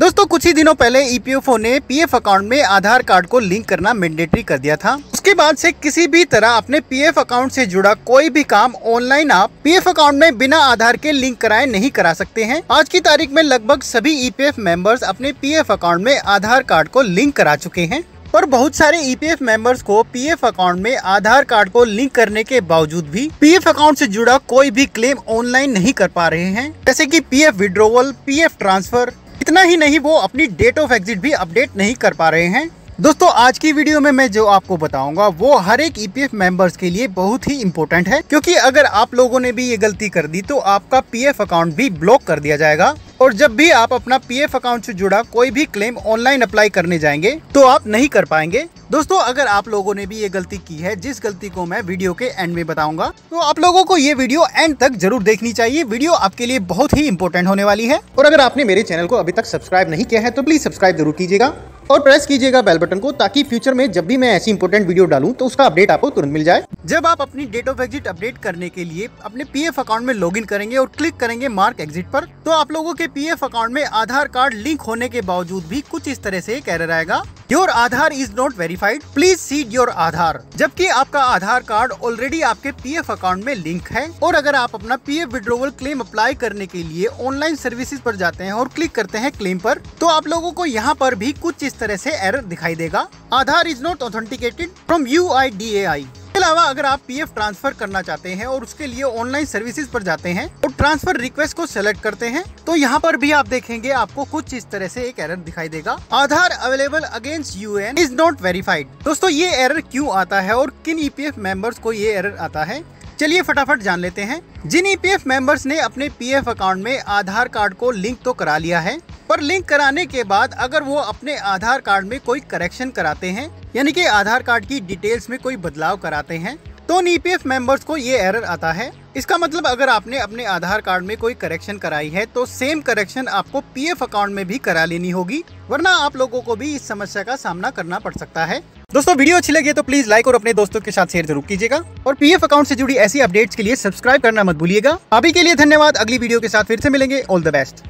दोस्तों कुछ ही दिनों पहले ईपीएफओ ने पीएफ अकाउंट में आधार कार्ड को लिंक करना मैंडेटरी कर दिया था उसके बाद से किसी भी तरह अपने पीएफ अकाउंट से जुड़ा कोई भी काम ऑनलाइन आप पीएफ अकाउंट में बिना आधार के लिंक कराए नहीं करा सकते हैं आज की तारीख में लगभग सभी ईपीएफ मेंबर्स अपने पीएफ अकाउंट में आधार कार्ड को लिंक करा चुके हैं पर बहुत सारे ईपीएफ मेंबर्स को पीएफ अकाउंट में आधार कार्ड को लिंक करने के बावजूद भी पीएफ अकाउंट से जुड़ा कोई भी क्लेम ऑनलाइन नहीं कर पा रहे हैं जैसे कि पीएफ विड्रोवल पीएफ ट्रांसफर इतना ही नहीं वो अपनी डेट ऑफ एग्जिट भी अपडेट नहीं कर पा रहे हैं दोस्तों आज की वीडियो में मैं जो आपको बताऊंगा वो हर एक ईपीएफ e मेंबर्स के लिए बहुत ही इम्पोर्टेंट है क्योंकि अगर आप लोगों ने भी ये गलती कर दी तो आपका पीएफ अकाउंट भी ब्लॉक कर दिया जाएगा और जब भी आप अपना पीएफ अकाउंट से जुड़ा कोई भी क्लेम ऑनलाइन अप्लाई करने जाएंगे तो आप नहीं कर पाएंगे दोस्तों अगर आप लोगों ने भी ये गलती की है जिस गलती को मैं वीडियो के एंड में बताऊंगा तो आप लोगों को ये वीडियो एंड तक जरूर देखनी चाहिए वीडियो आपके लिए बहुत ही इंपॉर्टेंट होने वाली है और अगर आपने मेरे चैनल को अभी तक सब्सक्राइब नहीं किया है तो प्लीज सब्सक्राइब जरूर कीजिएगा और प्रेस कीजिएगा बेल बटन को ताकि फ्यूचर में जब भी मैं ऐसी इंपोर्टेंट वीडियो डालूं तो उसका अपडेट आपको तुरंत मिल जाए जब आप अपनी डेट ऑफ एग्जिट अपडेट करने के लिए अपने पीएफ अकाउंट में लॉगिन करेंगे और क्लिक करेंगे मार्क एग्जिट पर तो आप लोगों के पीएफ अकाउंट में आधार कार्ड लिंक होने के बावजूद भी कुछ इस तरह से एक एरर आएगा your Aadhaar is not verified please seed your Aadhaar जबकि आपका आधार कार्ड ऑलरेडी आपके एफ अकाउंट में लिंक है और अगर आप अपना एफ विड्रोवल क्लेम अप्लाई करने के लिए ऑनलाइन सर्विसेज पर जाते हैं और क्लिक करते हैं क्लेम पर तो आप लोगों को यहाँ पर भी कुछ इस तरह से एरर दिखाई देगा Aadhaar is not authenticated from U I D A I अलावा अगर आप पीएफ ट्रांसफर करना चाहते हैं और उसके लिए ऑनलाइन सर्विसेज पर जाते हैं और ट्रांसफर रिक्वेस्ट को सेलेक्ट करते हैं तो यहाँ पर भी आप देखेंगे आपको कुछ इस तरह से एक एरर दिखाई देगा Aadhaar available against U N is not verified दोस्तों ये एरर क्यूँ आता है और किन ईपीएफ e मेंबर्स को ये एरर आता है चलिए फटाफट जान लेते हैं जिन ईपीएफ e मेंबर्स ने अपने पीएफ अकाउंट में आधार कार्ड को लिंक तो करा लिया है पर लिंक कराने के बाद अगर वो अपने आधार कार्ड में कोई करेक्शन कराते हैं यानी कि आधार कार्ड की डिटेल्स में कोई बदलाव कराते हैं तो उन ई मेंबर्स को ये एरर आता है इसका मतलब अगर आपने अपने आधार कार्ड में कोई करेक्शन कराई है तो सेम करेक्शन आपको पीएफ अकाउंट में भी करा लेनी होगी वरना आप लोगों को भी इस समस्या का सामना करना पड़ सकता है दोस्तों वीडियो अच्छी लगी तो प्लीज लाइक और अपने दोस्तों के साथ शेयर जरूर कीजिएगा और पीएफ अकाउंट से जुड़ी ऐसी अपडेट्स के लिए सब्सक्राइब करना मत भूलिएगा अभी के लिए धन्यवाद अगली वीडियो के साथ फिर से मिलेंगे ऑल द बेस्ट